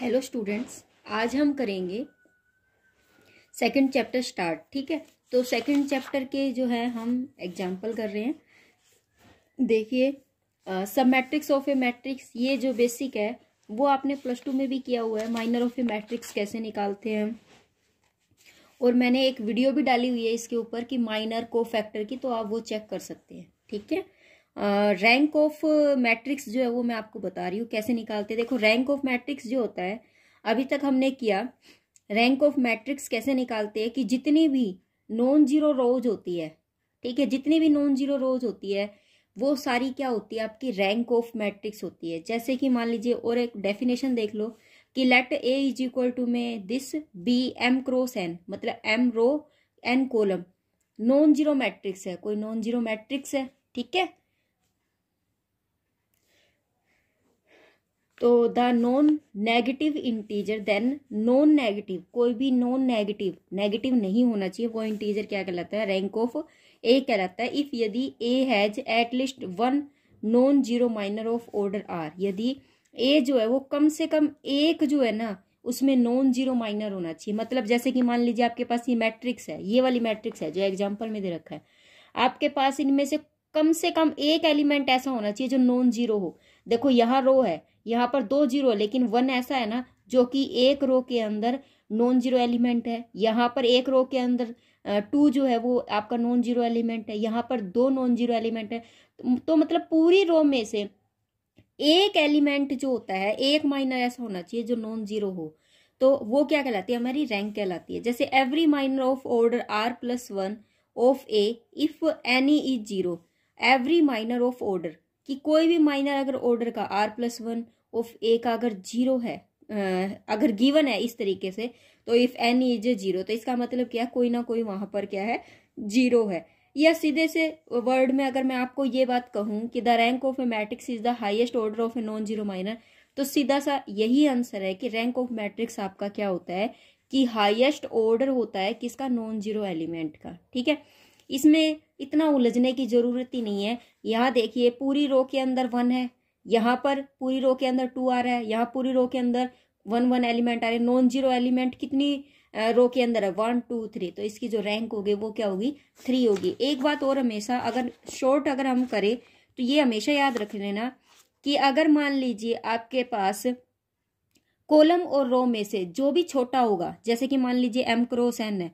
hello students आज हम करेंगे सेकंड चैप्टर स्टार्ट ठीक है तो सेकंड चैप्टर के जो है हम एग्जांपल कर रहे हैं देखिए सब मैट्रिक्स ऑफ ए मैट्रिक्स ये जो बेसिक है वो आपने प्लस टू में भी किया हुआ है माइनर ऑफ ए मैट्रिक्स कैसे निकालते हैं और मैंने एक वीडियो भी डाली हुई है इसके ऊपर कि माइनर को फैक्टर की तो आप वो चेक कर सकते हैं ठीक है रैंक ऑफ मैट्रिक्स जो है वो मैं आपको बता रही हूँ कैसे निकालते हैं देखो रैंक ऑफ मैट्रिक्स जो होता है अभी तक हमने किया रैंक ऑफ मैट्रिक्स कैसे निकालते हैं कि जितनी भी नॉन जीरो रोज होती है ठीक है जितनी भी नॉन जीरो रोज होती है वो सारी क्या होती है आपकी रैंक ऑफ मैट्रिक्स होती है जैसे कि मान लीजिए और एक डेफिनेशन देख लो कि let a is equal to में this be m cross n मतलब m row n column non zero matrix है कोई नॉन जीरो मैट्रिक्स है ठीक है तो the non negative integer then non negative कोई भी नॉन नेगेटिव नेगेटिव नहीं होना चाहिए वो इंटीजर क्या कहलाता है रैंक ऑफ ए कहलाता है इफ़ यदि a has at least one non zero minor of order r यदि ए जो है वो कम से कम एक जो है ना उसमें नॉन जीरो माइनर होना चाहिए मतलब जैसे कि मान लीजिए आपके पास ये मैट्रिक्स है ये वाली मैट्रिक्स है जो एग्जाम्पल में दे रखा है आपके पास इनमें से कम से कम एक एलिमेंट ऐसा होना चाहिए जो नॉन जीरो हो देखो यहाँ रो है यहाँ पर दो जीरो लेकिन वन ऐसा है ना जो कि एक रो के अंदर नॉन जीरो एलिमेंट है यहाँ पर एक रो के अंदर टू जो है वो आपका नॉन जीरो एलिमेंट है यहाँ पर दो नॉन जीरो एलिमेंट है तो, तो मतलब पूरी रो में से एक एलिमेंट जो होता है एक माइनर ऐसा होना चाहिए जो नॉन जीरो हो तो वो क्या कहलाती है हमारी रैंक कहलाती है जैसे every minor of order r plus one of a if any is zero every minor of order कि कोई भी माइनर अगर ऑर्डर का r plus one of a का अगर जीरो है अगर गिवन है इस तरीके से तो इफ एन इज जीरो तो इसका मतलब क्या है कोई ना कोई वहां पर क्या है जीरो है या सीधे से वर्ड में अगर मैं आपको ये बात कहूं कि the rank of a matrix is the highest order of a non zero minor तो सीधा सा यही आंसर है कि रैंक ऑफ मैट्रिक्स आपका क्या होता है कि हाईएस्ट ऑर्डर होता है किसका नॉन जीरो एलिमेंट का ठीक है इसमें इतना उलझने की ज़रूरत ही नहीं है यहाँ देखिए पूरी रो के अंदर वन है यहाँ पर पूरी रो के अंदर टू आ रहा है यहाँ पूरी रो के अंदर वन वन एलिमेंट आ रहे नॉन जीरो एलिमेंट कितनी रो के अंदर है वन टू थ्री तो इसकी जो रैंक होगी वो क्या होगी थ्री होगी एक बात और हमेशा अगर शॉर्ट अगर हम करें तो ये हमेशा याद रख लेना कि अगर मान लीजिए आपके पास कॉलम और रो में से जो भी छोटा होगा जैसे कि मान लीजिए एम क्रोस एन है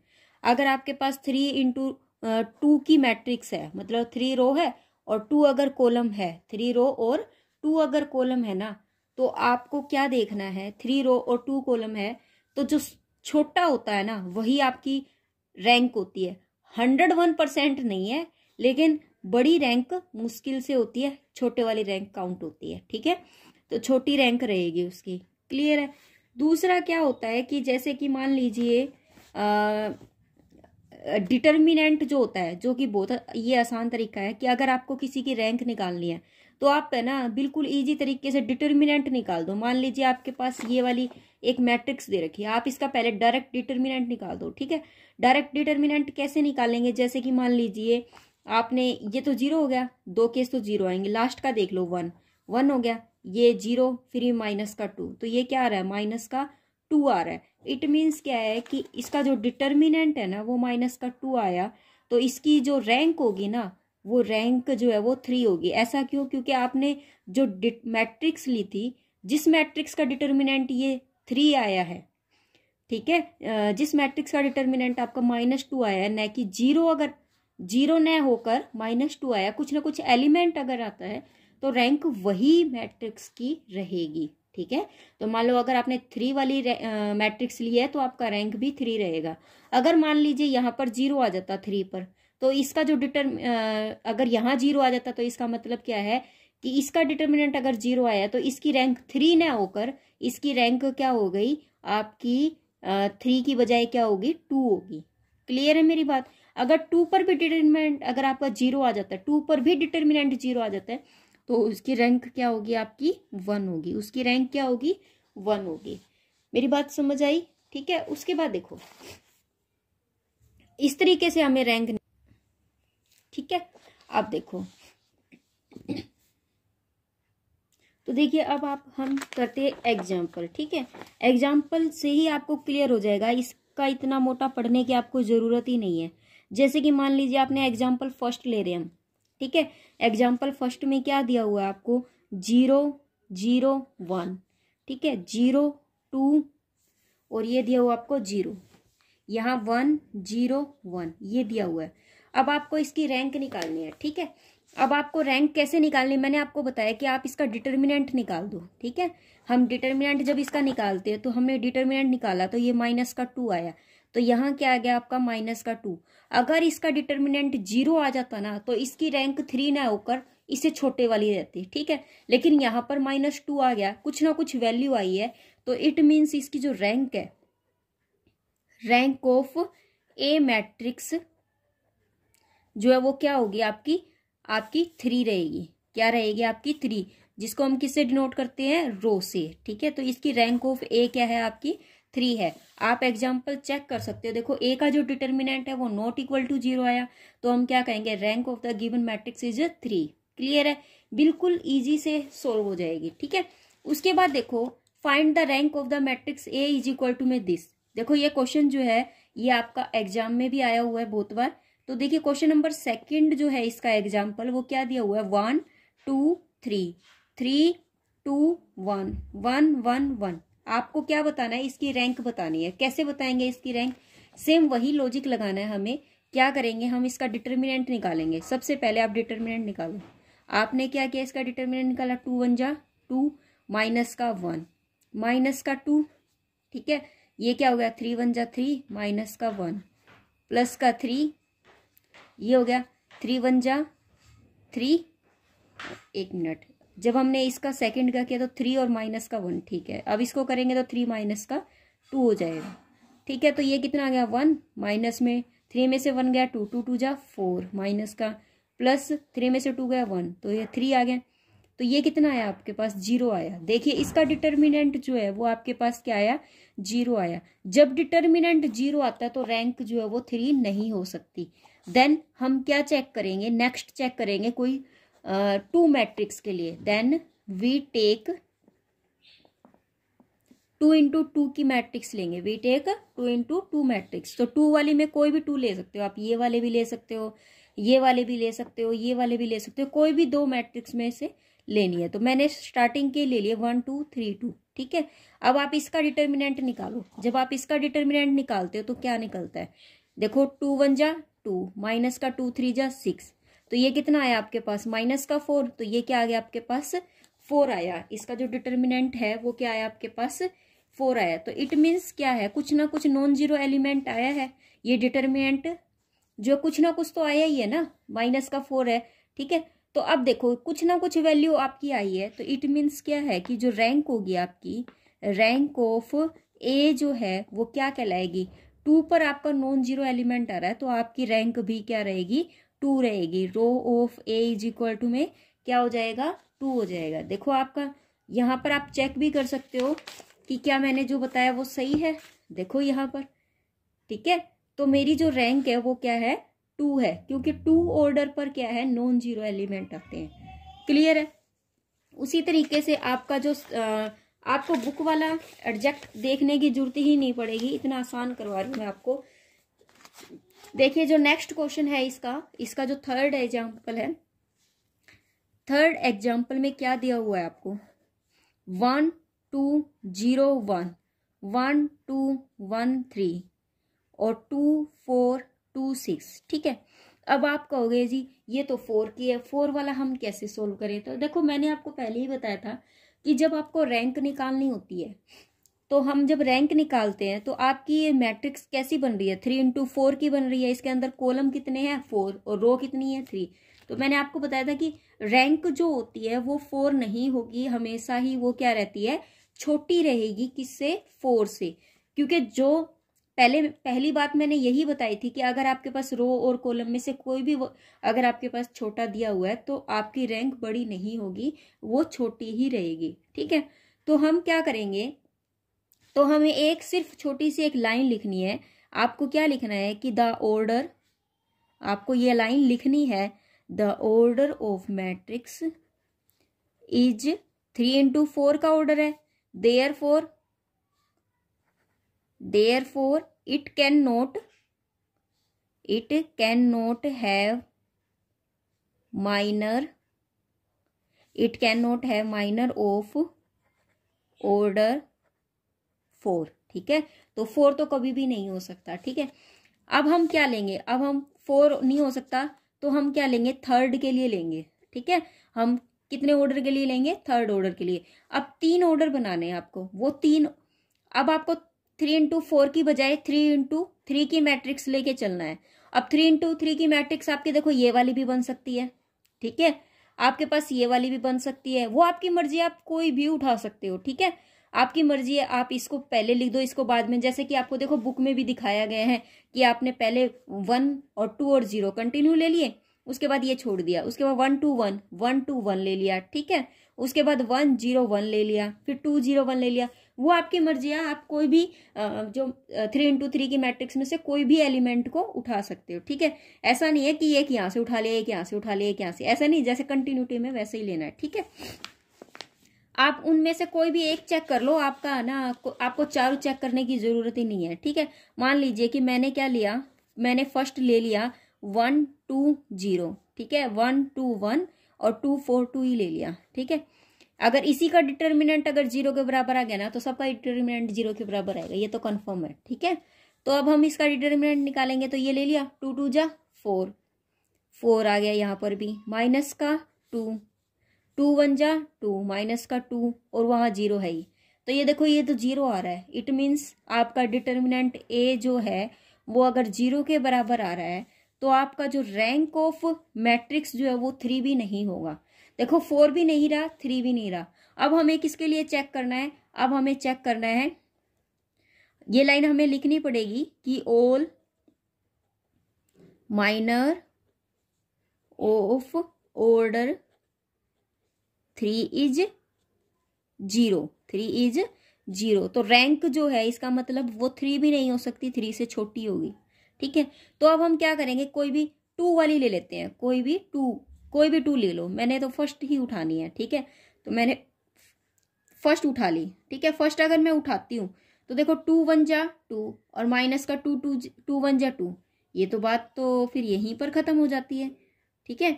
अगर आपके पास थ्री इंटू टू की मैट्रिक्स है मतलब थ्री रो है और टू अगर कॉलम है थ्री रो और टू अगर कॉलम है ना तो आपको क्या देखना है थ्री रो और टू कॉलम है तो जो छोटा होता है ना वही आपकी रैंक होती है हंड्रेड वन परसेंट नहीं है लेकिन बड़ी रैंक मुश्किल से होती है छोटे वाली रैंक काउंट होती है ठीक है तो छोटी रैंक रहेगी उसकी क्लियर है दूसरा क्या होता है कि जैसे कि मान लीजिए डिटर्मिनेंट जो होता है जो कि बहुत ये आसान तरीका है कि अगर आपको किसी की रैंक निकालनी है तो आप है ना बिल्कुल इजी तरीके से डिटर्मिनेंट निकाल दो मान लीजिए आपके पास ये वाली एक मैट्रिक्स दे रखी है आप इसका पहले डायरेक्ट डिटर्मिनेंट निकाल दो ठीक है डायरेक्ट डिटर्मिनेंट कैसे निकालेंगे जैसे कि मान लीजिए आपने ये तो जीरो हो गया दो केस तो जीरो आएंगे लास्ट का देख लो वन वन हो गया ये जीरो फिर माइनस का टू तो ये क्या आ रहा है माइनस का टू आ रहा है इट मीन्स क्या है कि इसका जो डिटर्मिनेंट है ना वो माइनस का टू आया तो इसकी जो रैंक होगी ना वो रैंक जो है वो थ्री होगी ऐसा क्यों क्योंकि आपने जो मैट्रिक्स ली थी जिस मैट्रिक्स का डिटर्मिनेंट ये थ्री आया है ठीक है जिस मैट्रिक्स का डिटर्मिनेंट आपका माइनस टू आया है न कि जीरो अगर जीरो न होकर माइनस टू आया कुछ ना कुछ एलिमेंट अगर आता है तो रैंक वही मैट्रिक्स की रहेगी ठीक है तो मान लो अगर आपने थ्री वाली मैट्रिक्स ली है तो आपका रैंक भी थ्री रहेगा अगर मान लीजिए यहाँ पर जीरो आ जाता थ्री पर तो इसका जो डिटर अगर यहाँ जीरो आ जाता तो इसका मतलब क्या है कि इसका डिटर्मिनेंट अगर जीरो आया तो इसकी रैंक थ्री ना होकर इसकी रैंक क्या हो गई आपकी थ्री की बजाय क्या होगी टू होगी क्लियर है मेरी बात अगर टू पर भी डिटर्मिनेंट अगर आपका जीरो आ जाता है टू पर भी डिटर्मिनेंट जीरो आ जाता है तो उसकी रैंक क्या होगी आपकी वन होगी उसकी रैंक क्या होगी वन होगी मेरी बात समझ आई ठीक है उसके बाद देखो इस तरीके से हमें रैंक ठीक है आप देखो तो देखिए अब आप हम करते हैं एग्जाम्पल ठीक है एग्जाम्पल से ही आपको क्लियर हो जाएगा इसका इतना मोटा पढ़ने की आपको ज़रूरत ही नहीं है जैसे कि मान लीजिए आपने एग्जाम्पल फर्स्ट ले रहे हैं हम ठीक है एग्जाम्पल फर्स्ट में क्या दिया हुआ है आपको जीरो जीरो वन ठीक है जीरो टू और ये दिया हुआ आपको जीरो यहाँ वन जीरो वन ये दिया हुआ है अब आपको इसकी रैंक निकालनी है ठीक है अब आपको रैंक कैसे निकालनी मैंने आपको बताया कि आप इसका डिटर्मिनेंट निकाल दो ठीक है हम डिटर्मिनेंट जब इसका निकालते हैं तो हमने डिटर्मिनेंट निकाला तो ये माइनस का टू आया तो यहाँ क्या आ गया आपका माइनस का टू अगर इसका डिटर्मिनेंट जीरो आ जाता ना तो इसकी रैंक थ्री ना होकर इससे छोटे वाली रहती ठीक है लेकिन यहाँ पर माइनस टू आ गया कुछ ना कुछ वैल्यू आई है तो इट मीन्स इसकी जो रैंक है रैंक ऑफ ए मैट्रिक्स जो है वो क्या होगी आपकी आपकी थ्री रहेगी क्या रहेगी आपकी थ्री जिसको हम किससे डिनोट करते हैं रो से ठीक है तो इसकी रैंक ऑफ ए क्या है आपकी थ्री है आप एग्जाम्पल चेक कर सकते हो देखो ए का जो डिटर्मिनेंट है वो नॉट इक्वल टू जीरो आया तो हम क्या कहेंगे rank of the given matrix is three clear है बिल्कुल ईजी से सोल्व हो जाएगी ठीक है उसके बाद देखो find the rank of the matrix a is equal to मे दिस देखो ये क्वेश्चन जो है ये आपका एग्जाम में भी आया हुआ है बहुत बार तो देखिए क्वेश्चन नंबर सेकंड जो है इसका एग्जाम्पल वो क्या दिया हुआ है one two three three two one one one one आपको क्या बताना है इसकी रैंक बतानी है कैसे बताएंगे इसकी रैंक सेम वही लॉजिक लगाना है हमें क्या करेंगे हम इसका डिटर्मिनेंट निकालेंगे सबसे पहले आप डिटर्मिनेंट निकालो आपने क्या किया इसका डिटर्मिनेंट निकाला टू वन जा टू माइनस का वन माइनस का टू ठीक है ये क्या हो गया थ्री वन जा थ्री माइनस का वन प्लस का थ्री ये हो गया थ्री वन जा थ्री एक मिनट जब हमने इसका सेकंड का किया तो थ्री और माइनस का वन ठीक है अब इसको करेंगे तो थ्री माइनस का टू हो जाएगा ठीक है तो ये कितना आ गया वन माइनस में थ्री में से वन गया टू टू टू जा फोर माइनस का प्लस थ्री में से टू गया वन तो ये थ्री आ गया तो ये कितना आया आपके पास जीरो आया देखिए इसका डिटर्मिनेंट जो है वो आपके पास क्या आया जीरो आया जब डिटर्मिनेंट जीरो आता है तो रैंक जो है वो थ्री नहीं हो सकती देन हम क्या चेक करेंगे नेक्स्ट चेक करेंगे कोई टू मैट्रिक्स के लिए then we take two into two की मैट्रिक्स लेंगे we take two into two matrix तो टू वाली में कोई भी टू ले सकते हो आप ये वाले भी ले सकते हो ये वाले भी ले सकते हो ये वाले भी ले सकते हो कोई भी दो मैट्रिक्स में से लेनी है तो मैंने स्टार्टिंग के ले लिए वन टू थ्री टू ठीक है अब आप इसका डिटर्मिनेंट निकालो जब आप इसका डिटर्मिनेंट निकालते हो तो क्या निकलता है देखो टू वन जा टू माइनस का टू थ्री जा सिक्स तो ये कितना आया आपके पास माइनस का फोर तो ये क्या आ गया आपके पास फोर आया इसका जो डिटर्मिनेंट है वो क्या आया आपके पास फोर आया तो इट मीन्स क्या है कुछ ना कुछ नॉन जीरो एलिमेंट आया है ये डिटर्मिनेंट जो कुछ ना कुछ तो आया ही है ना माइनस का फोर है ठीक है तो अब देखो कुछ ना कुछ वैल्यू आपकी आई है तो इट मीन्स क्या है कि जो रैंक होगी आपकी रैंक ऑफ ए जो है वो क्या कहलाएगी टू पर आपका नॉन जीरो एलिमेंट आ रहा है तो आपकी रैंक भी क्या रहेगी टू रहेगी row of A is equal to में क्या हो जाएगा टू हो जाएगा देखो आपका यहाँ पर आप चेक भी कर सकते हो कि क्या मैंने जो बताया वो सही है देखो यहाँ पर ठीक है तो मेरी जो रैंक है वो क्या है टू है क्योंकि टू ऑर्डर पर क्या है नॉन जीरो एलिमेंट रखते हैं क्लियर है उसी तरीके से आपका जो आ, आपको बुक वाला एडजेक्ट देखने की जरूरत ही नहीं पड़ेगी इतना आसान करवा रही हूँ मैं आपको देखिए जो नेक्स्ट क्वेश्चन है इसका इसका जो थर्ड एग्जाम्पल है थर्ड एग्जाम्पल में क्या दिया हुआ है आपको one two zero one one two one three और टू फोर टू सिक्स ठीक है अब आप कहोगे जी ये तो फोर की है फोर वाला हम कैसे सोल्व करें तो देखो मैंने आपको पहले ही बताया था कि जब आपको रैंक निकालनी होती है तो हम जब रैंक निकालते हैं तो आपकी ये मैट्रिक्स कैसी बन रही है थ्री इंटू फोर की बन रही है इसके अंदर कॉलम कितने हैं फोर और रो कितनी है थ्री तो मैंने आपको बताया था कि रैंक जो होती है वो फोर नहीं होगी हमेशा ही वो क्या रहती है छोटी रहेगी किससे फोर से क्योंकि जो पहले पहली बात मैंने यही बताई थी कि अगर आपके पास रो और कॉलम में से कोई भी अगर आपके पास छोटा दिया हुआ है तो आपकी रैंक बड़ी नहीं होगी वो छोटी ही रहेगी ठीक है तो हम क्या करेंगे तो हमें एक सिर्फ छोटी सी एक लाइन लिखनी है आपको क्या लिखना है कि द ऑर्डर आपको ये लाइन लिखनी है the order of matrix is three into four का ऑर्डर है therefore therefore it cannot it cannot have minor it cannot have minor of order four ठीक है तो four तो कभी भी नहीं हो सकता ठीक है अब हम क्या लेंगे अब हम फोर नहीं हो सकता तो हम क्या लेंगे थर्ड के लिए लेंगे ठीक है हम कितने ऑर्डर के लिए लेंगे थर्ड ऑर्डर के लिए अब तीन ऑर्डर बनाने हैं आपको वो तीन अब आपको थ्री इंटू फोर की बजाय थ्री इंटू थ्री की मैट्रिक्स लेके चलना है अब थ्री इंटू थ्री की मैट्रिक्स आपके देखो ये वाली भी बन सकती है ठीक है आपके पास ये वाली भी बन सकती है वो आपकी मर्जी आप कोई भी उठा सकते हो ठीक है आपकी मर्जी है आप इसको पहले लिख दो इसको बाद में जैसे कि आपको देखो बुक में भी दिखाया गया है कि आपने पहले वन और टू और जीरो कंटिन्यू ले लिए उसके बाद ये छोड़ दिया उसके बाद one two one one two one ले लिया ठीक है उसके बाद वन जीरो वन ले लिया फिर टू जीरो वन ले लिया वो आपकी मर्जी है आप कोई भी जो थ्री इंटू थ्री की मैट्रिक्स में से कोई भी एलिमेंट को उठा सकते हो ठीक है ऐसा नहीं है कि एक यहाँ से उठा लिया एक यहाँ से उठा लिया एक यहाँ से ऐसा नहीं जैसे कंटिन्यूटी में वैसे ही लेना है ठीक है आप उनमें से कोई भी एक चेक कर लो आपका ना आपको चारों चेक करने की ज़रूरत ही नहीं है ठीक है मान लीजिए कि मैंने क्या लिया मैंने फर्स्ट ले लिया वन टू जीरो ठीक है वन टू वन और टू फोर टू ही ले लिया ठीक है अगर इसी का डिटर्मिनेंट अगर जीरो के बराबर आ गया ना तो सबका डिटर्मिनेंट जीरो के बराबर आएगा ये तो कन्फर्म है ठीक है तो अब हम इसका डिटर्मिनेंट निकालेंगे तो ये ले लिया टू टू जा फोर फोर आ गया यहाँ पर भी माइनस का टू टू वन जा टू माइनस का टू और वहाँ जीरो है ही तो ये देखो ये तो जीरो आ रहा है इट मीन्स आपका डिटर्मिनेंट ए जो है वो अगर जीरो के बराबर आ रहा है तो आपका जो रैंक ऑफ मैट्रिक्स जो है वो थ्री भी नहीं होगा देखो फोर भी नहीं रहा थ्री भी नहीं रहा अब हमें किसके लिए चेक करना है अब हमें चेक करना है ये लाइन हमें लिखनी पड़ेगी कि all minor of order three is zero three is zero तो रैंक जो है इसका मतलब वो थ्री भी नहीं हो सकती थ्री से छोटी होगी ठीक है तो अब हम क्या करेंगे कोई भी टू वाली ले लेते हैं कोई भी टू कोई भी टू ले लो मैंने तो फर्स्ट ही उठानी है ठीक है तो मैंने फर्स्ट उठा ली ठीक है फर्स्ट अगर मैं उठाती हूँ तो देखो टू वन जा टू और माइनस का टू टू टू वन जा टू ये तो बात तो फिर यहीं पर ख़त्म हो जाती है ठीक है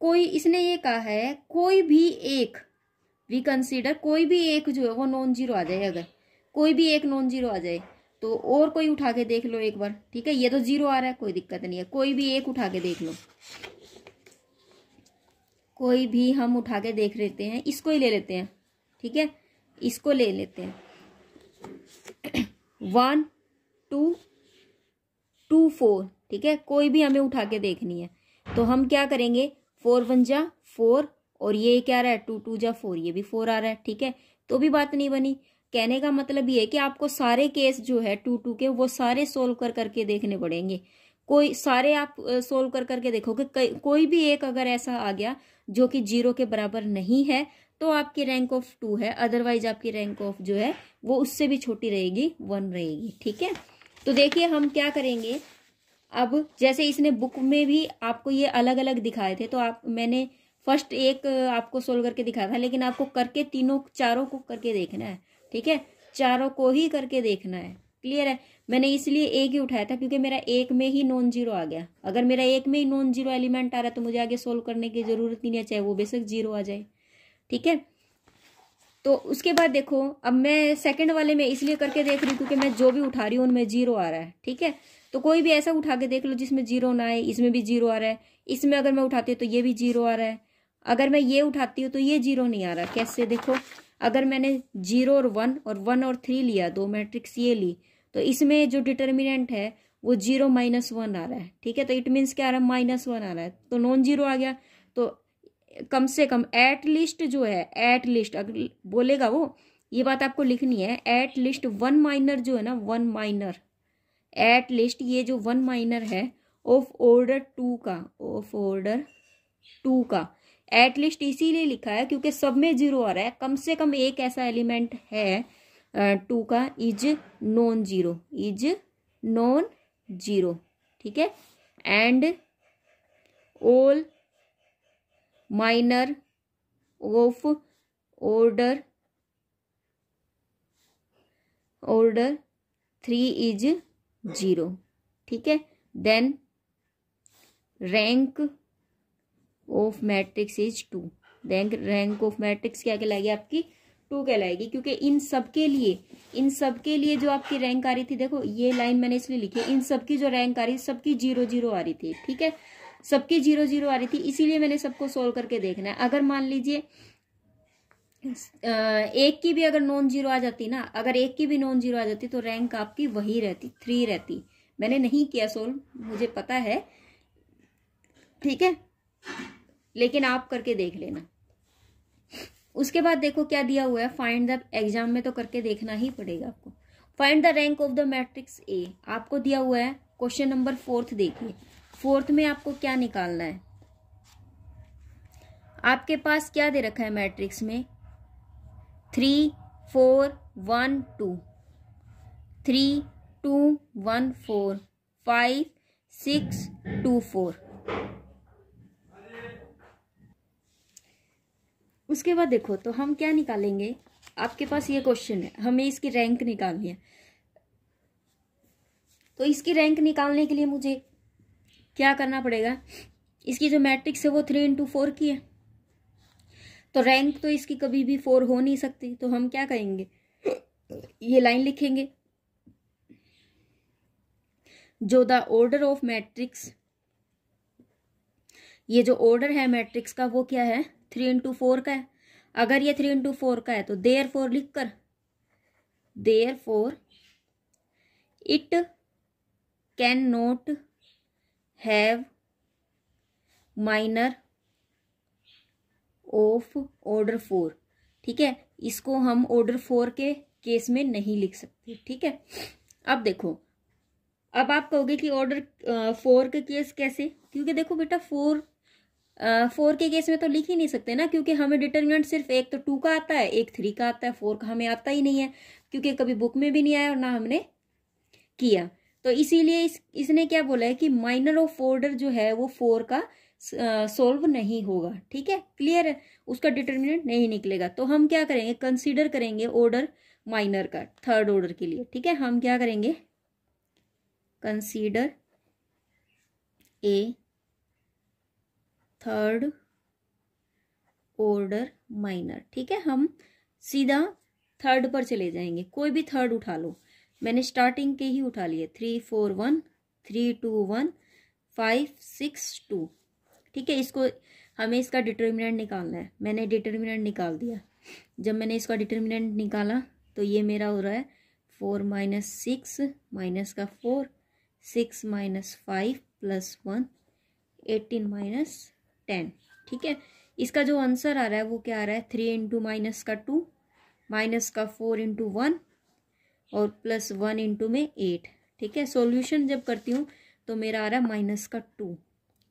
कोई इसने ये कहा है कोई भी एक वी कंसीडर कोई भी एक जो है वो नॉन जीरो आ जाए अगर कोई भी एक नॉन जीरो आ जाए तो और कोई उठा के देख लो एक बार ठीक है ये तो जीरो आ रहा है कोई दिक्कत नहीं है कोई भी एक उठा के देख लो कोई भी हम उठा के देख लेते हैं इसको ही ले लेते हैं ठीक है इसको ले लेते हैं वन टू टू फोर ठीक है कोई भी हमें उठा के देखनी है तो हम क्या करेंगे फोर वन जा फोर और ये क्या रहा है टू टू जा फोर ये भी फोर आ रहा है ठीक है तो भी बात नहीं बनी कहने का मतलब ये है कि आपको सारे केस जो है टू टू के वो सारे सोल्व कर करके देखने पड़ेंगे कोई सारे आप सोल्व कर करके देखोगे कोई भी एक अगर ऐसा आ गया जो कि जीरो के बराबर नहीं है तो आपकी रैंक ऑफ टू है अदरवाइज आपकी रैंक ऑफ जो है वो उससे भी छोटी रहेगी वन रहेगी ठीक है तो देखिए हम क्या करेंगे अब जैसे इसने बुक में भी आपको ये अलग अलग दिखाए थे तो आप मैंने फर्स्ट एक आपको सोल्व करके दिखाया था लेकिन आपको करके तीनों चारों को करके देखना है ठीक है चारों को ही करके देखना है क्लियर है मैंने इसलिए एक ही उठाया था क्योंकि मेरा एक में ही नॉन जीरो आ गया अगर मेरा एक में ही नॉन जीरो एलिमेंट आ रहा है तो मुझे आगे सोल्व करने की ज़रूरत नहीं है चाहे वो बेशक जीरो आ जाए ठीक है तो उसके बाद देखो अब मैं सेकंड वाले में इसलिए करके देख रही हूँ क्योंकि मैं जो भी उठा रही हूँ उनमें जीरो आ रहा है ठीक है तो कोई भी ऐसा उठा के देख लो जिसमें जीरो ना आए इसमें भी जीरो आ रहा है इसमें अगर मैं उठाती हूँ तो ये भी जीरो आ रहा है अगर मैं ये उठाती हूँ तो ये जीरो नहीं आ रहा कैसे देखो अगर मैंने जीरो और वन और वन और थ्री लिया दो मैट्रिक्स ये ली तो इसमें जो डिटर्मिनेंट है वो जीरो माइनस वन आ रहा है ठीक है तो इट मीन्स क्या आ रहा है माइनस वन आ रहा है तो नॉन जीरो आ गया तो कम से कम एट लिस्ट जो है एट लिस्ट अगर बोलेगा वो ये बात आपको लिखनी है एट लिस्ट वन माइनर जो है ना वन माइनर एट लिस्ट ये जो वन माइनर है ऑफ ऑर्डर टू का ऑफ ऑर्डर टू का एट लिस्ट इसीलिए लिखा है क्योंकि सब में जीरो आ रहा है कम से कम एक ऐसा एलिमेंट है टू का is non zero is non zero ठीक है and all minor of order order three is zero ठीक है then rank of matrix is two rank rank of matrix क्या कहलाएगी आपकी टू कहलाएगी क्योंकि इन सब के लिए इन सब के लिए जो आपकी रैंक आ रही थी देखो ये लाइन मैंने इसलिए लिखी इन सबकी जो रैंक आ रही थी सबकी जीरो जीरो आ रही थी ठीक है सबकी जीरो जीरो आ रही थी इसीलिए मैंने सबको सोल्व करके देखना है अगर मान लीजिए एक की भी अगर नॉन जीरो आ जाती ना अगर एक की भी नॉन जीरो आ जाती तो रैंक आपकी वही रहती थ्री रहती मैंने नहीं किया सोल्व मुझे पता है ठीक है लेकिन आप करके देख लेना उसके बाद देखो क्या दिया हुआ है फाइंड द एग्जाम में तो करके देखना ही पड़ेगा आपको find the rank of the matrix A आपको दिया हुआ है क्वेश्चन नंबर फोर्थ देखिए फोर्थ में आपको क्या निकालना है आपके पास क्या दे रखा है मैट्रिक्स में three four one two three two one four five six two four उसके बाद देखो तो हम क्या निकालेंगे आपके पास ये क्वेश्चन है हमें इसकी रैंक निकालनी है तो इसकी रैंक निकालने के लिए मुझे क्या करना पड़ेगा इसकी जो मैट्रिक्स है वो थ्री इंटू फोर की है तो रैंक तो इसकी कभी भी फोर हो नहीं सकती तो हम क्या कहेंगे ये लाइन लिखेंगे जो द ऑर्डर ऑफ मैट्रिक्स ये जो ऑर्डर है मैट्रिक्स का वो क्या है थ्री इंटू फोर का है अगर ये थ्री इंटू फोर का है तो देयर फोर लिख कर therefore it cannot have minor of order four ठीक है इसको हम ऑर्डर फोर के केस में नहीं लिख सकते ठीक है अब देखो अब आप कहोगे कि ऑर्डर फोर के केस कैसे क्योंकि देखो बेटा फोर फोर के केस में तो लिख ही नहीं सकते ना क्योंकि हमें डिटर्मिनेंट सिर्फ एक तो टू का आता है एक थ्री का आता है फोर का हमें आता ही नहीं है क्योंकि कभी बुक में भी नहीं आया और ना हमने किया तो इसीलिए इस इसने क्या बोला है कि माइनर ऑफ ऑर्डर जो है वो फोर का सोल्व नहीं होगा ठीक है क्लियर है उसका डिटर्मिनेंट नहीं निकलेगा तो हम क्या करेंगे कंसीडर करेंगे ऑर्डर माइनर का थर्ड ऑर्डर के लिए ठीक है हम क्या करेंगे consider a third order minor ठीक है हम सीधा थर्ड पर चले जाएंगे कोई भी थर्ड उठा लो मैंने स्टार्टिंग के ही उठा लिए three four one three two one five six two ठीक है इसको हमें इसका डिटर्मिनेंट निकालना है मैंने डिटर्मिनेंट निकाल दिया जब मैंने इसका डिटर्मिनेंट निकाला तो ये मेरा हो रहा है फोर माइनस सिक्स माइनस का four six minus five plus one eighteen minus ten ठीक है इसका जो आंसर आ रहा है वो क्या आ रहा है थ्री इंटू माइनस का टू माइनस का फोर इंटू वन और प्लस वन इंटू में एट ठीक है सॉल्यूशन जब करती हूँ तो मेरा आ रहा है माइनस का टू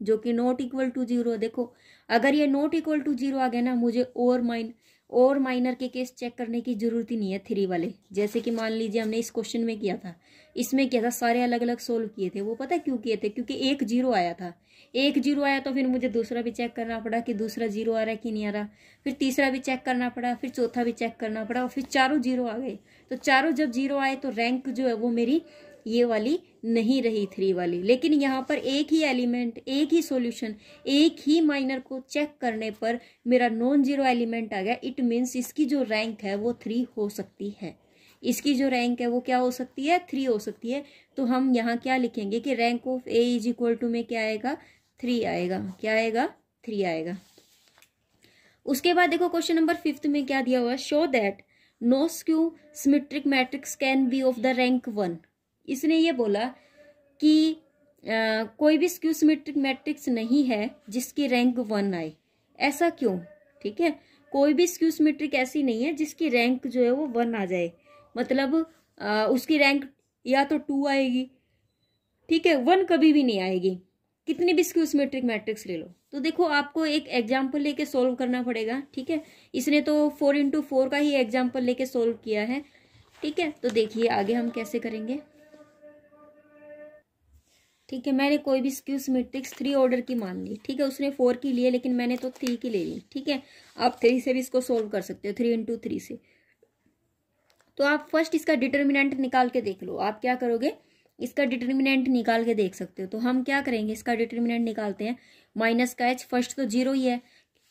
जो कि नोट इक्वल टू जीरो देखो अगर ये नोट इक्वल टू जीरो आ गया ना मुझे और माइन और माइनर के केस चेक करने की ज़रूरत ही नहीं है थ्री वाले जैसे कि मान लीजिए हमने इस क्वेश्चन में किया था इसमें किया था सारे अलग अलग सोल्व किए थे वो पता क्यों किए थे क्योंकि एक जीरो आया था एक जीरो आया तो फिर मुझे दूसरा भी चेक करना पड़ा कि दूसरा जीरो आ रहा है कि नहीं आ रहा फिर तीसरा भी चेक करना पड़ा फिर चौथा भी चेक करना पड़ा और फिर चारों जीरो आ गए तो चारों जब जीरो आए तो रैंक जो है वो मेरी ये वाली नहीं रही थ्री वाली लेकिन यहाँ पर एक ही एलिमेंट एक ही सॉल्यूशन एक ही माइनर को चेक करने पर मेरा नॉन जीरो एलिमेंट आ गया इट मीन्स इसकी जो रैंक है वो थ्री हो सकती है इसकी जो रैंक है वो क्या हो सकती है थ्री हो सकती है तो हम यहाँ क्या लिखेंगे कि rank of A is equal to में क्या आएगा थ्री आएगा क्या आएगा थ्री आएगा उसके बाद देखो क्वेश्चन नंबर फिफ्थ में क्या दिया हुआ है show that no skew symmetric matrix can be of the rank one इसने ये बोला कि आ, कोई भी स्क्यू सिमेट्रिक मैट्रिक्स नहीं है जिसकी रैंक वन आए ऐसा क्यों ठीक है कोई भी स्क्यू सिमेट्रिक ऐसी नहीं है जिसकी रैंक जो है वो वन आ जाए मतलब आ, उसकी रैंक या तो टू आएगी ठीक है वन कभी भी नहीं आएगी कितनी भी स्क्यू सिमेट्रिक मैट्रिक्स ले लो तो देखो आपको एक एग्जाम्पल लेके सोल्व करना पड़ेगा ठीक है इसने तो फोर इंटू फोर का ही एग्जाम्पल लेके सोल्व किया है ठीक है तो देखिए आगे हम कैसे करेंगे ठीक है मैंने कोई भी स्क्यूज सिमेट्रिक्स थ्री ऑर्डर की मान ली ठीक है उसने फोर की लिए लेकिन मैंने तो थ्री की ले ली ठीक है आप थ्री से भी इसको सोल्व कर सकते हो थ्री इंटू थ्री से तो आप फर्स्ट इसका डिटर्मिनेंट निकाल के देख लो आप क्या करोगे इसका डिटर्मिनेंट निकाल के देख सकते हो तो हम क्या करेंगे इसका डिटर्मिनेंट निकालते हैं माइनस का एच फर्स्ट तो जीरो ही है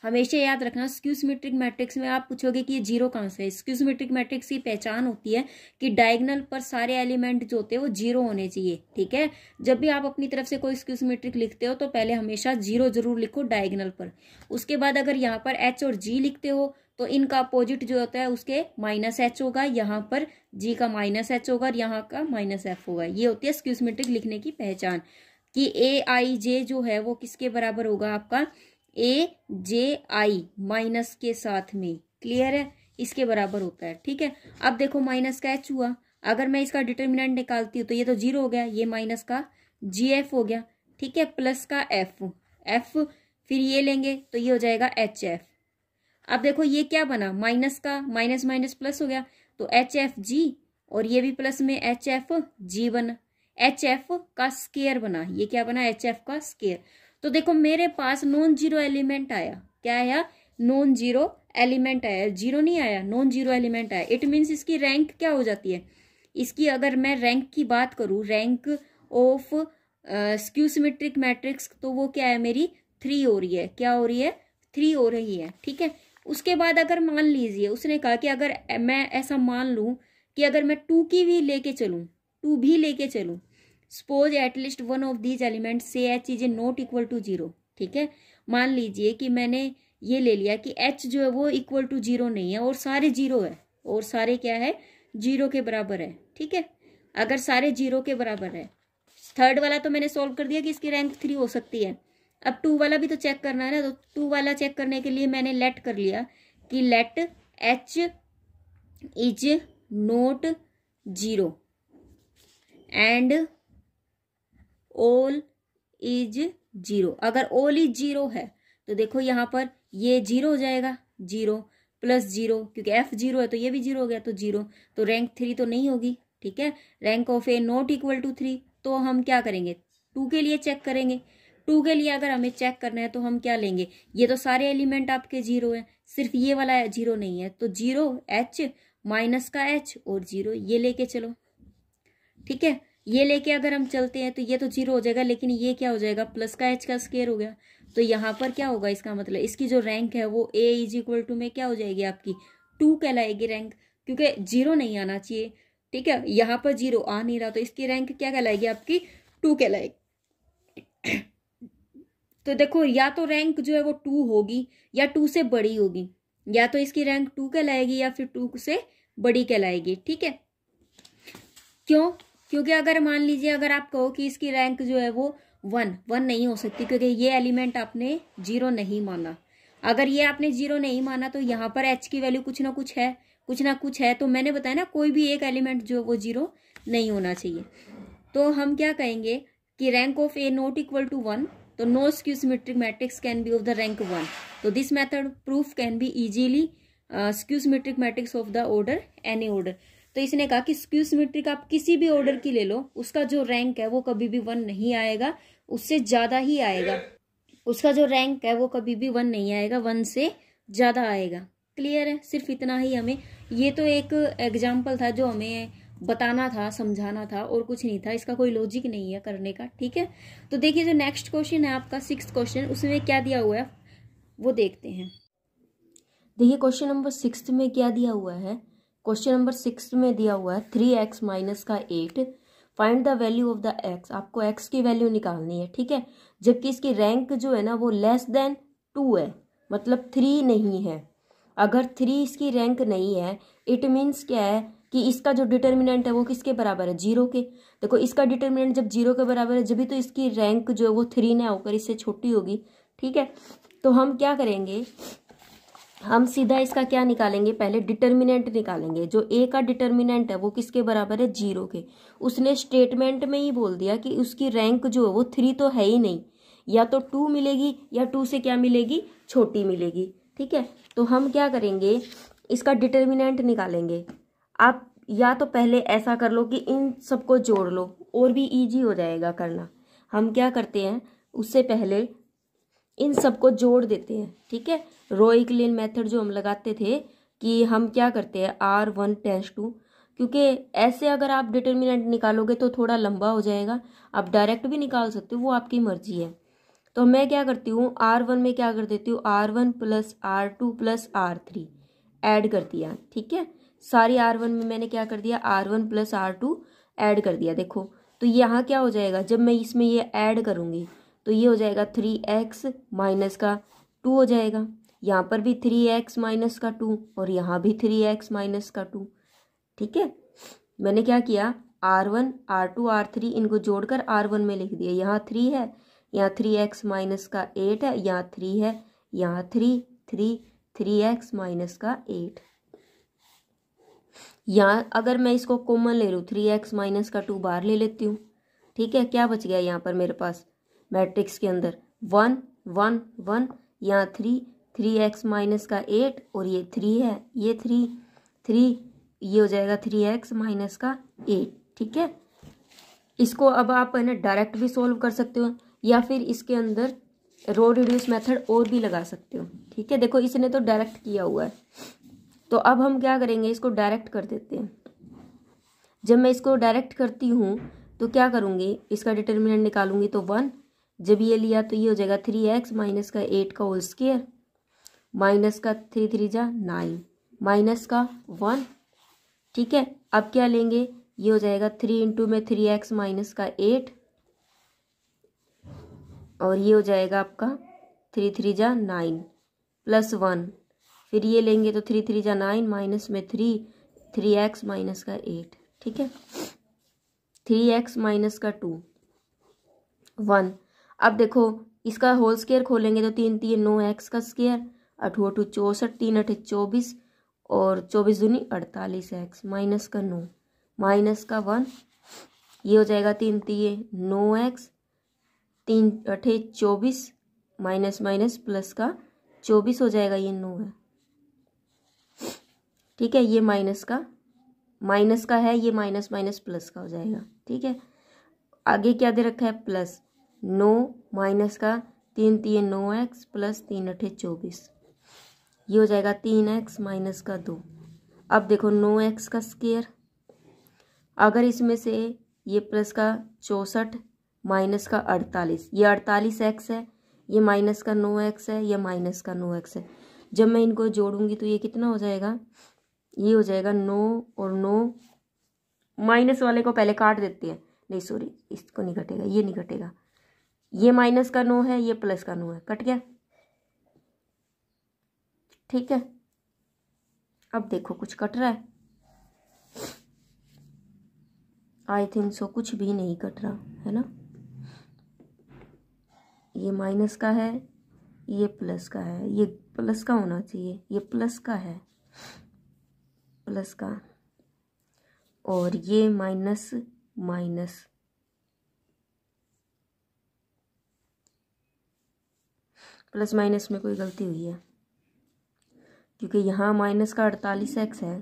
हमेशा याद रखना स्क्यूसमेट्रिक मैट्रिक्स में आप पूछोगे कि ये जीरो कहाँ से है स्क्यूसमेट्रिक मैट्रिक्स की पहचान होती है कि डायगनल पर सारे एलिमेंट जो होते हैं वो जीरो होने चाहिए ठीक है जब भी आप अपनी तरफ से कोई स्क्यूसमेट्रिक लिखते हो तो पहले हमेशा जीरो जरूर लिखो डायगनल पर उसके बाद अगर यहाँ पर एच और जी लिखते हो तो इनका अपोजिट जो होता है उसके माइनस एच होगा यहाँ पर जी का माइनस एच होगा और यहाँ का माइनस एफ होगा ये होती है स्क्यूसमेट्रिक लिखने की पहचान कि ए आई जे जो है वो किसके बराबर होगा आपका ए जे आई माइनस के साथ में क्लियर है इसके बराबर होता है ठीक है अब देखो माइनस का एच हुआ अगर मैं इसका डिटर्मिनेंट निकालती हूँ तो ये तो जीरो हो गया ये माइनस का जी एफ हो गया ठीक है प्लस का एफ एफ फिर ये लेंगे तो ये हो जाएगा एच एफ अब देखो ये क्या बना माइनस का माइनस माइनस प्लस हो गया तो एच एफ जी और ये भी प्लस में एच एफ जी बना एच एफ का स्केयर बना ये क्या बना एच एफ का स्केयर तो देखो मेरे पास नॉन जीरो एलिमेंट आया क्या आया नॉन जीरो एलिमेंट आया जीरो नहीं आया नॉन जीरो एलिमेंट आया इट मीन्स इसकी रैंक क्या हो जाती है इसकी अगर मैं रैंक की बात करूँ रैंक ऑफ स्क्यूसमेट्रिक मैट्रिक्स तो वो क्या है मेरी थ्री हो रही है क्या हो रही है थ्री हो रही है ठीक है उसके बाद अगर मान लीजिए उसने कहा कि अगर मैं ऐसा मान लूँ कि अगर मैं टू की भी लेके चलूँ टू भी लेके चलूँ suppose at least one of these element से h is a not equal to zero ठीक है मान लीजिए कि मैंने ये ले लिया कि एच जो है वो इक्वल टू जीरो नहीं है और सारे जीरो है और सारे क्या है जीरो के बराबर है ठीक है अगर सारे जीरो के बराबर है थर्ड वाला तो मैंने सॉल्व कर दिया कि इसकी रैंक थ्री हो सकती है अब टू वाला भी तो चेक करना है ना तो टू वाला चेक करने के लिए मैंने लेट कर लिया कि let h is not zero and all is zero अगर ओल इज जीरो है तो देखो यहां पर ये जीरो हो जाएगा जीरो प्लस जीरो क्योंकि एफ जीरो है तो ये भी जीरो हो गया तो जीरो तो रैंक थ्री तो नहीं होगी ठीक है rank of A not equal to three तो हम क्या करेंगे टू के लिए चेक करेंगे टू के लिए अगर हमें चेक करना है तो हम क्या लेंगे ये तो सारे एलिमेंट आपके जीरो हैं सिर्फ ये वाला जीरो नहीं है तो जीरो एच माइनस का एच और जीरो ये लेके चलो ठीक है ये लेके अगर हम चलते हैं तो ये तो जीरो हो जाएगा लेकिन ये क्या हो जाएगा प्लस का एच का स्केयर हो गया तो यहाँ पर क्या होगा इसका मतलब इसकी जो रैंक है वो ए इज इक्वल टू में क्या हो जाएगी आपकी टू कहलाएगी रैंक क्योंकि जीरो नहीं आना चाहिए ठीक है यहाँ पर जीरो आ नहीं रहा तो इसकी रैंक क्या कहलाएगी आपकी टू कहलाएगी तो देखो या तो रैंक जो है वो टू होगी या टू से बड़ी होगी या तो इसकी रैंक टू कहलाएगी या फिर टू से बड़ी कहलाएगी ठीक है क्यों क्योंकि अगर मान लीजिए अगर आप कहो कि इसकी रैंक जो है वो वन वन नहीं हो सकती क्योंकि ये एलिमेंट आपने जीरो नहीं माना अगर ये आपने जीरो नहीं माना तो यहाँ पर एच की वैल्यू कुछ ना कुछ है कुछ ना कुछ है तो मैंने बताया ना कोई भी एक एलिमेंट जो वो जीरो नहीं होना चाहिए तो हम क्या कहेंगे कि rank of A not equal to one तो no skew symmetric matrix can be of the rank one तो this method proof can be easily skew symmetric matrix of the order any order तो इसने कहा कि स्क्यूस मीट्रिक आप किसी भी ऑर्डर की ले लो उसका जो रैंक है वो कभी भी वन नहीं आएगा उससे ज़्यादा ही आएगा उसका जो रैंक है वो कभी भी वन नहीं आएगा वन से ज़्यादा आएगा क्लियर है सिर्फ इतना ही हमें ये तो एक एग्जाम्पल था जो हमें बताना था समझाना था और कुछ नहीं था इसका कोई लॉजिक नहीं है करने का ठीक है तो देखिए जो नेक्स्ट क्वेश्चन है आपका सिक्स क्वेश्चन उसमें क्या दिया हुआ है वो देखते हैं देखिए क्वेश्चन नंबर सिक्स में क्या दिया हुआ है क्वेश्चन नंबर सिक्स में दिया हुआ है थ्री एक्स माइनस का eight find the value of the x आपको एक्स की वैल्यू निकालनी है ठीक है जबकि इसकी रैंक जो है ना वो लेस देन टू है मतलब थ्री नहीं है अगर थ्री इसकी रैंक नहीं है इट मीन्स क्या है कि इसका जो डिटर्मिनेंट है वो किसके बराबर है जीरो के देखो इसका डिटर्मिनेंट जब जीरो के बराबर है जब भी तो इसकी रैंक जो है वो थ्री ना होकर इससे छोटी होगी ठीक है तो हम क्या करेंगे हम सीधा इसका क्या निकालेंगे पहले डिटर्मिनेंट निकालेंगे जो ए का डिटर्मिनेंट है वो किसके बराबर है जीरो के उसने स्टेटमेंट में ही बोल दिया कि उसकी रैंक जो है वो थ्री तो है ही नहीं या तो टू मिलेगी या टू से क्या मिलेगी छोटी मिलेगी ठीक है तो हम क्या करेंगे इसका डिटर्मिनेंट निकालेंगे आप या तो पहले ऐसा कर लो कि इन सबको जोड़ लो और भी ईजी हो जाएगा करना हम क्या करते हैं उससे पहले इन सबको जोड़ देते हैं ठीक है रोइकलिन मेथड जो हम लगाते थे कि हम क्या करते हैं आर वन टेंस टू क्योंकि ऐसे अगर आप डिटर्मिनेंट निकालोगे तो थोड़ा लंबा हो जाएगा आप डायरेक्ट भी निकाल सकते हो वो आपकी मर्जी है तो मैं क्या करती हूँ आर वन में क्या कर देती हूँ R one plus R two plus R three add कर दिया ठीक है सारी आर वन में मैंने क्या कर दिया R one plus R two add कर दिया देखो तो यहाँ क्या हो जाएगा जब मैं इसमें ये ऐड करूँगी तो ये हो जाएगा थ्री एक्स माइनस का टू हो जाएगा यहाँ पर भी थ्री एक्स माइनस का टू और यहाँ भी थ्री एक्स माइनस का टू ठीक है मैंने क्या किया R one R two R three इनको जोड़कर आर वन में लिख दिया यहाँ थ्री है यहाँ थ्री एक्स माइनस का एट है यहाँ थ्री है यहाँ three three three x minus का एट यहाँ अगर मैं इसको कॉमन ले लूँ थ्री एक्स माइनस का टू बार ले लेती हूँ ठीक है क्या बच गया यहाँ पर मेरे पास मैट्रिक्स के अंदर वन वन वन यहाँ थ्री थ्री एक्स माइनस का एट और ये थ्री है ये थ्री थ्री ये हो जाएगा थ्री एक्स माइनस का एट ठीक है इसको अब आप है ना डायरेक्ट भी सॉल्व कर सकते हो या फिर इसके अंदर रो रिड्यूस मेथड और भी लगा सकते हो ठीक है देखो इसने तो डायरेक्ट किया हुआ है तो अब हम क्या करेंगे इसको डायरेक्ट कर देते हैं जब मैं इसको डायरेक्ट करती हूँ तो क्या करूँगी इसका डिटर्मिनेंट निकालूंगी तो वन जब ये लिया तो ये हो जाएगा थ्री एक्स माइनस का एट का होल स्केयर माइनस का थ्री थ्री जा नाइन माइनस का वन ठीक है अब क्या लेंगे ये हो जाएगा थ्री इंटू में थ्री एक्स माइनस का एट और ये हो जाएगा आपका थ्री थ्री जा नाइन प्लस वन फिर ये लेंगे तो थ्री थ्री जा नाइन माइनस में थ्री थ्री एक्स माइनस का एट ठीक है थ्री एक्स माइनस का टू वन अब देखो इसका होल स्केयर खोलेंगे तो तीन तीन नौ एक्स का स्केयर अठू अठू चौंसठ तीन अठे चौबीस और चौबीस दूनी अड़तालीस एक्स माइनस का नौ माइनस का वन ये हो जाएगा तीन तीये नौ एक्स तीन अठे चौबीस माइनस माइनस प्लस का चौबीस हो जाएगा ये नौ है ठीक है ये माइनस का माइनस का है ये माइनस माइनस प्लस का हो जाएगा ठीक है आगे क्या दे रखा है प्लस नौ माइनस का तीन तीन नौ एक्स प्लस तीन अठे चौबीस ये हो जाएगा तीन एक्स माइनस का दो अब देखो नौ एक्स का स्केयर अगर इसमें से ये प्लस का चौंसठ माइनस का अड़तालीस ये अड़तालीस एक्स है ये माइनस का नौ एक्स है ये माइनस का नौ एक्स है जब मैं इनको जोड़ूंगी तो ये कितना हो जाएगा ये हो जाएगा नौ और नौ माइनस वाले को पहले काट देते हैं नहीं सॉरी इसको नहीं घटेगा ये नहीं घटेगा ये माइनस का नो है ये प्लस का नो है कट गया ठीक है अब देखो कुछ कट रहा है आई थिंक सो कुछ भी नहीं कट रहा है ना ये माइनस का है ये प्लस का है ये प्लस का होना चाहिए ये प्लस का है प्लस का और ये माइनस माइनस प्लस माइनस में कोई गलती हुई है क्योंकि यहाँ माइनस का अड़तालीस एक्स है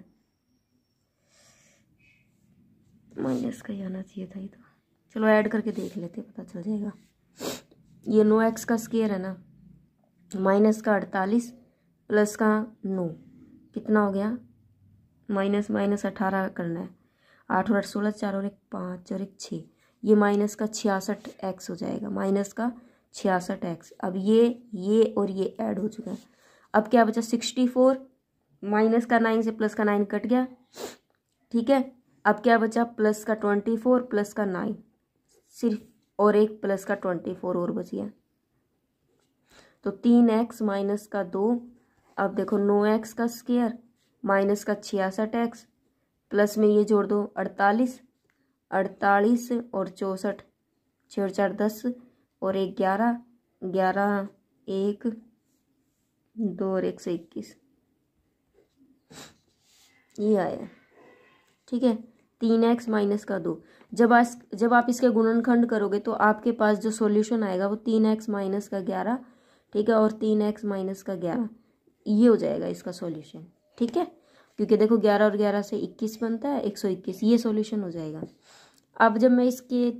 माइनस का ही आना चाहिए था ये तो चलो ऐड करके देख लेते पता चल जाएगा ये नो एक्स का स्केयर है ना माइनस का अड़तालीस प्लस का नौ कितना हो गया माइनस माइनस अठारह करना है आठ और आठ सोलह चार और एक पाँच और एक छः ये माइनस का छियासठ एक्स हो जाएगा माइनस का छियासठ एक्स अब ये ये और ये ऐड हो चुका है अब क्या बचा सिक्सटी फोर माइनस का नाइन से प्लस का नाइन कट गया ठीक है अब क्या बचा प्लस का ट्वेंटी फोर प्लस का नाइन सिर्फ और एक प्लस का ट्वेंटी फोर और बच गया तो तीन एक्स माइनस का दो अब देखो नो एक्स का स्केयर माइनस का छियासठ एक्स प्लस में ये जोड़ दो अड़तालीस अड़तालीस और चौंसठ छः और चार दस और एक ग्यारह ग्यारह एक दो और एक सौ इक्कीस ये आया ठीक है तीन एक्स माइनस का दो जब आज जब आप इसके गुणनखंड करोगे तो आपके पास जो सॉल्यूशन आएगा वो तीन एक्स माइनस का ग्यारह ठीक है और तीन एक्स माइनस का ग्यारह ये हो जाएगा इसका सॉल्यूशन ठीक है क्योंकि देखो ग्यारह और ग्यारह से इक्कीस बनता है एक सौ इक्कीस ये सॉल्यूशन हो जाएगा अब जब मैं इसके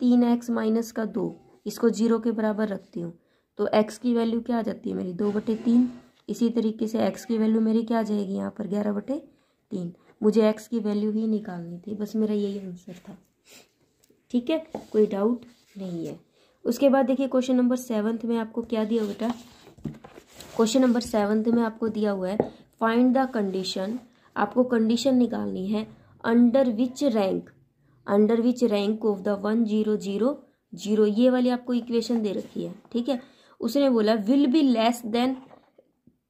तीन एक्स माइनस का दो इसको जीरो के बराबर रखती हूँ तो एक्स की वैल्यू क्या आ जाती है मेरी दो बटे तीन इसी तरीके से एक्स की वैल्यू मेरी क्या आ जाएगी यहाँ पर ग्यारह बटे तीन मुझे एक्स की वैल्यू ही निकालनी थी बस मेरा यही आंसर था ठीक है कोई डाउट नहीं है उसके बाद देखिए क्वेश्चन नंबर सेवन्थ में आपको क्या दिया बेटा क्वेश्चन नंबर सेवन्थ में आपको दिया हुआ है फाइंड द कंडीशन आपको कंडीशन निकालनी है under which rank under which rank of the one zero zero zero ये वाली आपको इक्वेशन दे रखी है ठीक है उसने बोला will be less than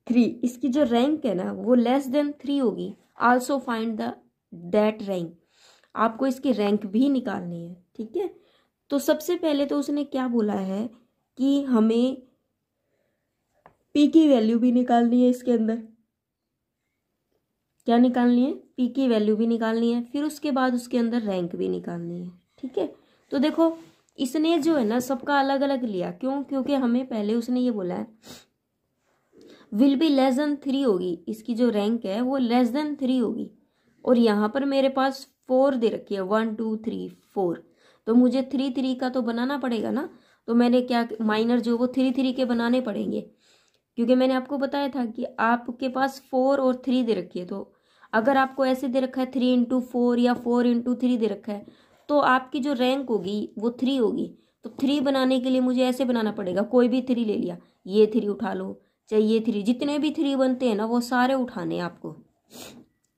three इसकी जो रैंक है ना वो लेस देन थ्री होगी also find the that rank आपको इसकी रैंक भी निकालनी है ठीक है तो सबसे पहले तो उसने क्या बोला है कि हमें पी की वैल्यू भी निकालनी है इसके अंदर क्या निकालनी है पी की वैल्यू भी निकालनी है फिर उसके बाद उसके अंदर रैंक भी निकालनी है ठीक है तो देखो इसने जो है ना सबका अलग अलग लिया क्यों क्योंकि हमें पहले उसने ये बोला है will be less than three होगी इसकी जो रैंक है वो लेस देन थ्री होगी और यहाँ पर मेरे पास फोर दे रखी है वन टू थ्री फोर तो मुझे थ्री थ्री का तो बनाना पड़ेगा ना तो मैंने क्या माइनर जो वो थ्री थ्री के बनाने पड़ेंगे क्योंकि मैंने आपको बताया था कि आपके पास फोर और थ्री दे रखी है तो अगर आपको ऐसे दे रखा है थ्री इंटू फोर या फोर इंटू थ्री दे रखा है तो आपकी जो रैंक होगी वो थ्री होगी तो थ्री बनाने के लिए मुझे ऐसे बनाना पड़ेगा कोई भी थ्री ले लिया ये थ्री उठा लो चाहे ये थ्री जितने भी थ्री बनते हैं ना वो सारे उठाने हैं आपको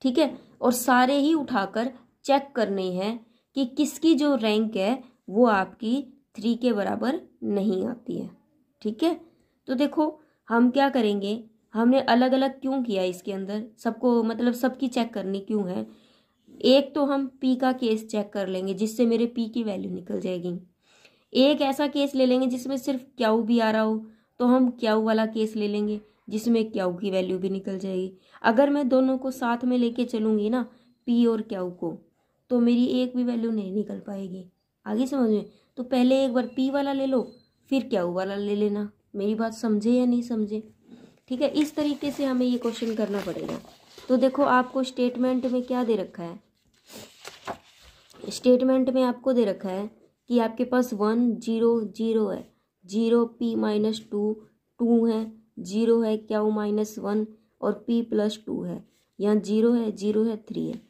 ठीक है और सारे ही उठाकर चेक करने हैं कि किसकी जो रैंक है वो आपकी थ्री के बराबर नहीं आती है ठीक है तो देखो हम क्या करेंगे हमने अलग अलग क्यों किया इसके अंदर सबको मतलब सबकी चेक करनी क्यों है एक तो हम पी का केस चेक कर लेंगे जिससे मेरे पी की वैल्यू निकल जाएगी एक ऐसा केस ले लेंगे जिसमें सिर्फ क्याऊ भी आ रहा हो तो हम क्याऊ वाला केस ले लेंगे जिसमें क्याऊ की वैल्यू भी निकल जाएगी अगर मैं दोनों को साथ में लेके चलूँगी ना पी और क्याऊ को तो मेरी एक भी वैल्यू नहीं निकल पाएगी आगे समझ में तो पहले एक बार पी वाला ले लो फिर क्याऊ वाला ले लेना मेरी बात समझे या नहीं समझे ठीक है इस तरीके से हमें ये क्वेश्चन करना पड़ेगा तो देखो आपको स्टेटमेंट में क्या दे रखा है स्टेटमेंट में आपको दे रखा है कि आपके पास वन जीरो जीरो है zero p minus two two है जीरो है क्या माइनस वन और पी प्लस टू है यहाँ जीरो है जीरो है थ्री है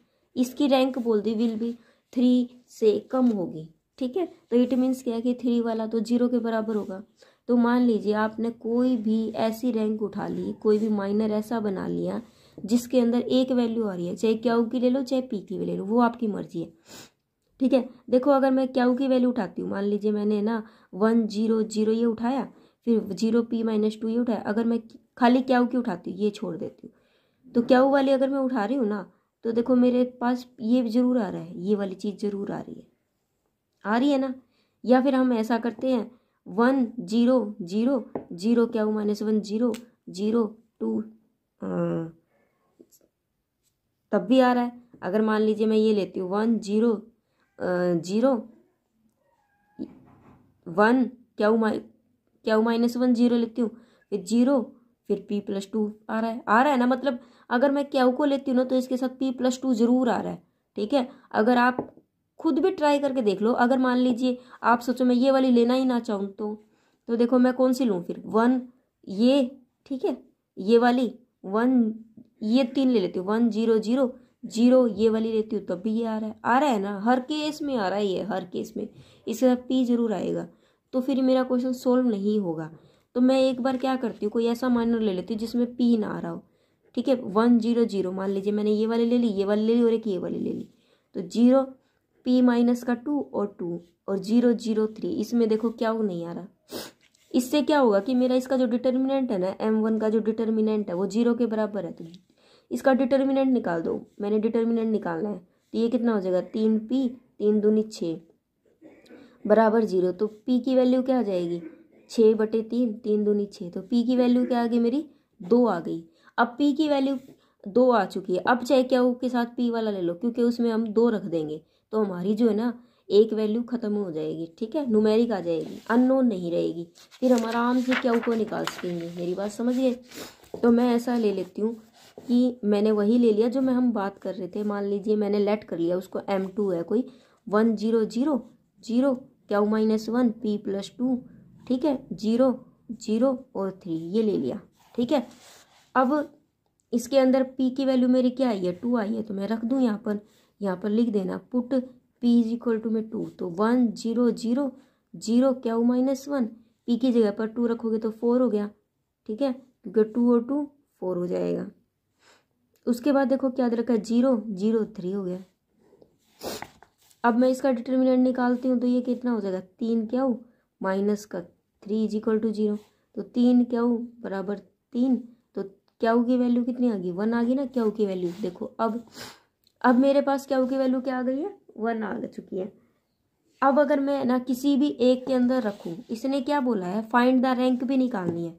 इसकी रैंक बोल दी विल भी थ्री से कम होगी ठीक है तो इट मीन्स क्या है कि थ्री वाला तो जीरो के बराबर होगा तो मान लीजिए आपने कोई भी ऐसी रैंक उठा ली कोई भी माइनर ऐसा बना लिया जिसके अंदर एक वैल्यू आ रही है चाहे क्या की ले लो चाहे पी की ले लो वो आपकी मर्जी है ठीक है देखो अगर मैं क्या की वैल्यू उठाती हूँ मान लीजिए मैंने ना वन जीरो जीरो ये उठाया फिर जीरो पी माइनस टू ये उठाया अगर मैं खाली क्या की उठाती हूँ ये छोड़ देती हूँ तो क्या वाली अगर मैं उठा रही हूँ ना तो देखो मेरे पास ये ज़रूर आ रहा है ये वाली चीज़ ज़रूर आ रही है आ रही है ना या फिर हम ऐसा करते हैं one zero zero zero q minus one zero zero two तब भी आ रहा है अगर मान लीजिए मैं ये लेती हूँ वन जीरो जीरो वन क्या माइ क्या माइनस वन जीरो लेती हूँ फिर जीरो फिर पी प्लस टू आ रहा है आ रहा है ना मतलब अगर मैं क्या को लेती हूँ ना तो इसके साथ पी प्लस टू जरूर आ रहा है ठीक है अगर आप खुद भी ट्राई करके देख लो अगर मान लीजिए आप सोचो मैं ये वाली लेना ही ना चाहूँ तो तो देखो मैं कौन सी लूँ फिर वन ये ठीक है ये वाली वन ये तीन ले लेती हूँ वन जीरो जीरो जीरो ये वाली लेती हूँ तब भी ये आ रहा है आ रहा है ना हर केस में आ रहा ही है हर केस में इसके साथ पी जरूर आएगा तो फिर मेरा क्वेश्चन सोल्व नहीं होगा तो मैं एक बार क्या करती हूँ कोई ऐसा माइनर ले लेती हूँ जिसमें पी ना आ रहा हो ठीक है वन जीरो जीरो मान लीजिए मैंने ये वाली ले ली ये वाली ले ली और एक ये वाली ले ली तो जीरो पी माइनस का टू और टू और जीरो जीरो थ्री इसमें देखो क्या हो नहीं आ रहा इससे क्या होगा कि मेरा इसका जो डिटर्मिनेंट है ना एम वन का जो डिटर्मिनेंट है वो जीरो के बराबर है तो इसका डिटर्मिनेंट निकाल दो मैंने डिटर्मिनेंट निकालना है तो ये कितना हो जाएगा तीन पी तीन दूनी छः बराबर जीरो तो पी की वैल्यू क्या आ जाएगी छः बटे तीन तीन दूनी छः तो पी की वैल्यू क्या आ गई मेरी दो आ गई अब पी की वैल्यू दो आ चुकी है अब चाहे क्या के साथ पी वाला ले लो क्योंकि उसमें हम दो रख देंगे तो हमारी जो है ना एक वैल्यू ख़त्म हो जाएगी ठीक है नुमेरिक आ जाएगी अननोन नहीं रहेगी फिर हम आराम से क्या को निकाल सकेंगे मेरी बात समझिए तो मैं ऐसा ले लेती हूँ कि मैंने वही ले लिया जो मैं हम बात कर रहे थे मान लीजिए मैंने लेट कर लिया उसको एम टू है कोई वन जीरो जीरो जीरो क्या minus one p plus two ठीक है जीरो जीरो और थ्री ये ले लिया ठीक है अब इसके अंदर पी की वैल्यू मेरी क्या आई है टू आई है तो मैं रख दूँ यहाँ पर यहाँ पर लिख देना put p is equal to में टू तो one zero zero zero q minus one p की जगह पर टू रखोगे तो फोर हो गया ठीक है क्योंकि टू और टू फोर हो जाएगा उसके बाद देखो क्या दे रखा है जीरो जीरो थ्री हो गया अब मैं इसका डिटर्मिनेंट निकालती हूँ तो ये कितना हो जाएगा तीन क्या हो माइनस का three is equal to zero तो तीन क्या हो बराबर तीन तो क्या की वैल्यू कितनी आ गई वन आ गई ना क्या की वैल्यू देखो अब अब मेरे पास क्या की वैल्यू क्या आ गई है वन आ चुकी है अब अगर मैं ना किसी भी एक के अंदर रखूँ इसने क्या बोला है फाइंड द रैंक भी निकालनी है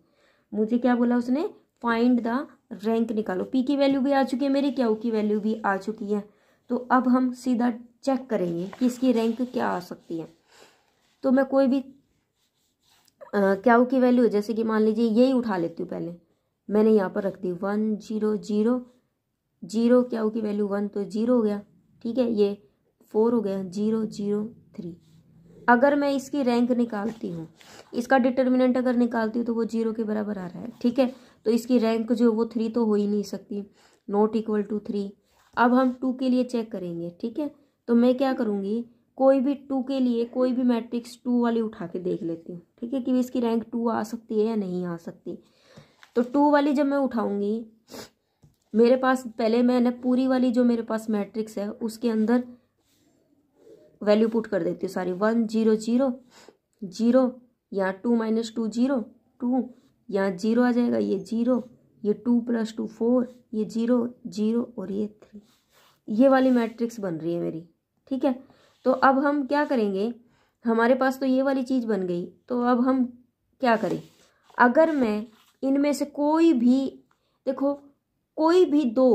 मुझे क्या बोला उसने फाइंड द रैंक निकालो पी की वैल्यू भी आ चुकी है मेरी क्यू की वैल्यू भी आ चुकी है तो अब हम सीधा चेक करेंगे कि इसकी रैंक क्या आ सकती है तो मैं कोई भी क्यू की वैल्यू जैसे कि मान लीजिए यही उठा लेती हूँ पहले मैंने यहाँ पर रख दी one zero zero zero q की वैल्यू वन तो जीरो हो गया ठीक है ये फोर हो गया जीरो जीरो थ्री अगर मैं इसकी रैंक निकालती हूँ इसका डिटर्मिनेंट अगर निकालती हूँ तो वो जीरो के बराबर आ रहा है ठीक है तो इसकी रैंक जो वो थ्री तो हो ही नहीं सकती नॉट इक्वल टू थ्री अब हम टू के लिए चेक करेंगे ठीक है तो मैं क्या करूँगी कोई भी टू के लिए कोई भी मैट्रिक्स टू वाली उठा के देख लेती हूँ ठीक है कि इसकी रैंक टू आ सकती है या नहीं आ सकती तो टू वाली जब मैं उठाऊँगी मेरे पास पहले मैंने पूरी वाली जो मेरे पास मैट्रिक्स है उसके अंदर वैल्यू पुट कर देती हूँ sorry one zero zero zero या two minus two zero two यहाँ जीरो आ जाएगा ये जीरो ये टू प्लस टू फोर ये जीरो जीरो और ये थ्री ये वाली मैट्रिक्स बन रही है मेरी ठीक है तो अब हम क्या करेंगे हमारे पास तो ये वाली चीज़ बन गई तो अब हम क्या करें अगर मैं इनमें से कोई भी देखो कोई भी दो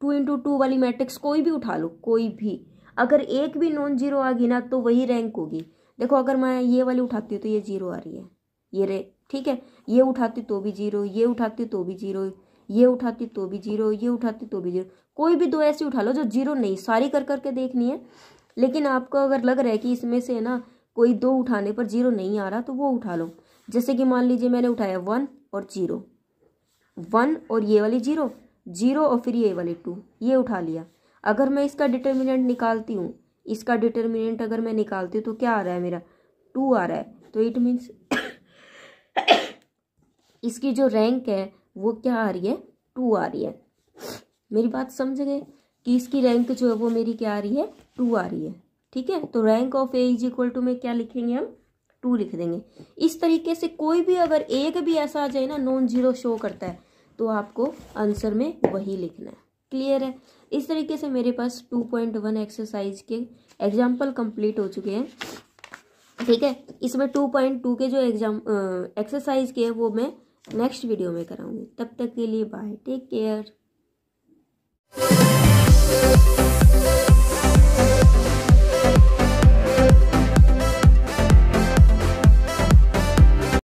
टू इंटू टू वाली मैट्रिक्स कोई भी उठा लो कोई भी अगर एक भी नॉन जीरो आ गई ना तो वही रैंक होगी देखो अगर मैं ये वाली उठाती हूँ तो ये जीरो आ रही है ये रे ठीक है ये उठाती तो भी जीरो ये उठाती तो भी जीरो ये उठाती तो भी जीरो ये उठाती तो भी जीरो कोई भी दो ऐसी उठा लो जो जीरो नहीं सारी कर करके देखनी है लेकिन आपको अगर लग रहा है कि इसमें से ना कोई दो उठाने पर जीरो नहीं आ रहा तो वो उठा लो जैसे कि मान लीजिए मैंने उठाया वन और जीरो वन और ये वाली जीरो जीरो और फिर ये वाली टू ये उठा लिया अगर मैं इसका डिटर्मिनेंट निकालती हूँ इसका डिटर्मिनेंट अगर मैं निकालती हूँ तो क्या आ रहा है मेरा टू आ रहा है तो इट मीन्स इसकी जो रैंक है वो क्या आ रही है टू आ रही है मेरी बात समझ गए कि इसकी रैंक जो है वो मेरी क्या आ रही है टू आ रही है ठीक है तो rank of A is equal to में क्या लिखेंगे हम टू लिख देंगे इस तरीके से कोई भी अगर एक भी ऐसा आ जाए ना नॉन जीरो शो करता है तो आपको आंसर में वही लिखना है क्लियर है इस तरीके से मेरे पास टू पॉइंट वन एक्सरसाइज के एग्जाम्पल कंप्लीट हो चुके हैं ठीक है इसमें टू पॉइंट टू के जो एग्जाम एक्सरसाइज के हैं वो मैं नेक्स्ट वीडियो में कराऊंगी तब तक के लिए बाय टेक केयर